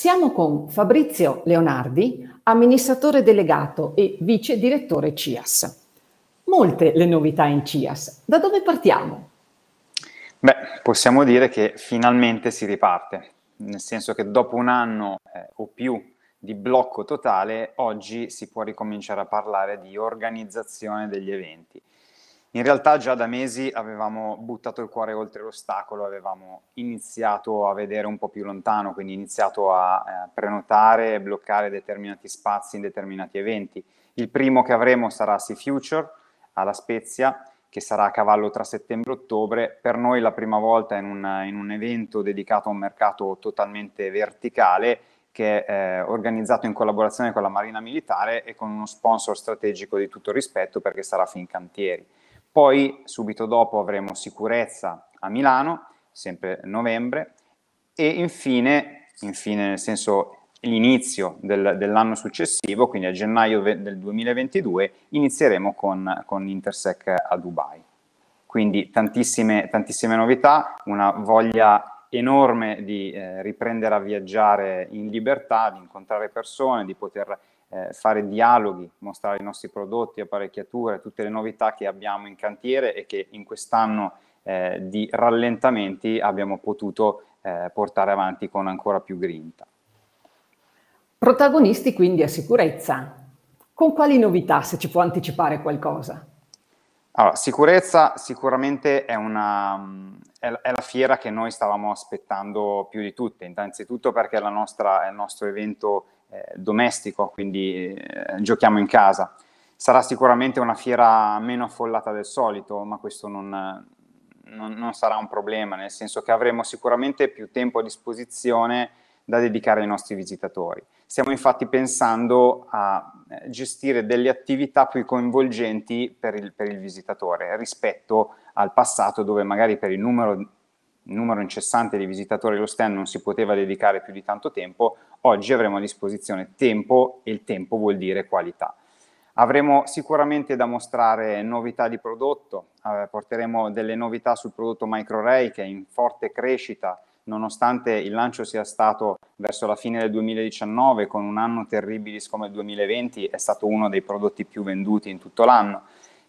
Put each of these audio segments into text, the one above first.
Siamo con Fabrizio Leonardi, amministratore delegato e vice direttore CIAS. Molte le novità in CIAS. Da dove partiamo? Beh, possiamo dire che finalmente si riparte, nel senso che dopo un anno eh, o più di blocco totale, oggi si può ricominciare a parlare di organizzazione degli eventi. In realtà già da mesi avevamo buttato il cuore oltre l'ostacolo, avevamo iniziato a vedere un po' più lontano, quindi iniziato a eh, prenotare e bloccare determinati spazi in determinati eventi. Il primo che avremo sarà Sea Future alla Spezia, che sarà a cavallo tra settembre e ottobre. Per noi la prima volta in un, in un evento dedicato a un mercato totalmente verticale che è eh, organizzato in collaborazione con la Marina Militare e con uno sponsor strategico di tutto rispetto perché sarà Fincantieri. Poi subito dopo avremo sicurezza a Milano, sempre novembre, e infine, infine nel senso l'inizio del, dell'anno successivo, quindi a gennaio ve- del 2022, inizieremo con, con Intersec a Dubai. Quindi tantissime, tantissime novità, una voglia enorme di eh, riprendere a viaggiare in libertà, di incontrare persone, di poter eh, fare dialoghi, mostrare i nostri prodotti, apparecchiature, tutte le novità che abbiamo in cantiere e che in quest'anno eh, di rallentamenti abbiamo potuto eh, portare avanti con ancora più grinta. Protagonisti quindi a sicurezza. Con quali novità, se ci può anticipare qualcosa? Allora, sicurezza sicuramente è, una, mm, è, la fiera che noi stavamo aspettando più di tutte, innanzitutto perché nostra, è il nostro evento eh, domestico, quindi eh, giochiamo in casa. Sarà sicuramente una fiera meno affollata del solito, ma questo non, non, non sarà un problema, nel senso che avremo sicuramente più tempo a disposizione da dedicare ai nostri visitatori. Stiamo infatti pensando a eh, gestire delle attività più coinvolgenti per il, per il visitatore rispetto al passato dove magari per il numero numero incessante di visitatori allo stand non si poteva dedicare più di tanto tempo, oggi avremo a disposizione tempo e il tempo vuol dire qualità. Avremo sicuramente da mostrare novità di prodotto, eh, porteremo delle novità sul prodotto MicroRay che è in forte crescita nonostante il lancio sia stato verso la fine del 2019 con un anno terribilis come il 2020 è stato uno dei prodotti più venduti in tutto l'anno,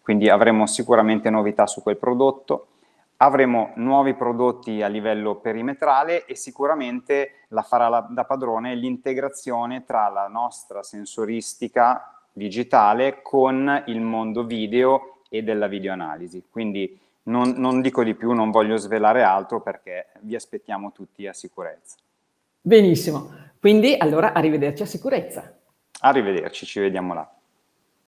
quindi avremo sicuramente novità su quel prodotto avremo nuovi prodotti a livello perimetrale e sicuramente la farà la, da padrone l'integrazione tra la nostra sensoristica digitale con il mondo video e della videoanalisi. Quindi non, non dico di più, non voglio svelare altro perché vi aspettiamo tutti a sicurezza. Benissimo, quindi allora arrivederci a sicurezza. Arrivederci, ci vediamo là.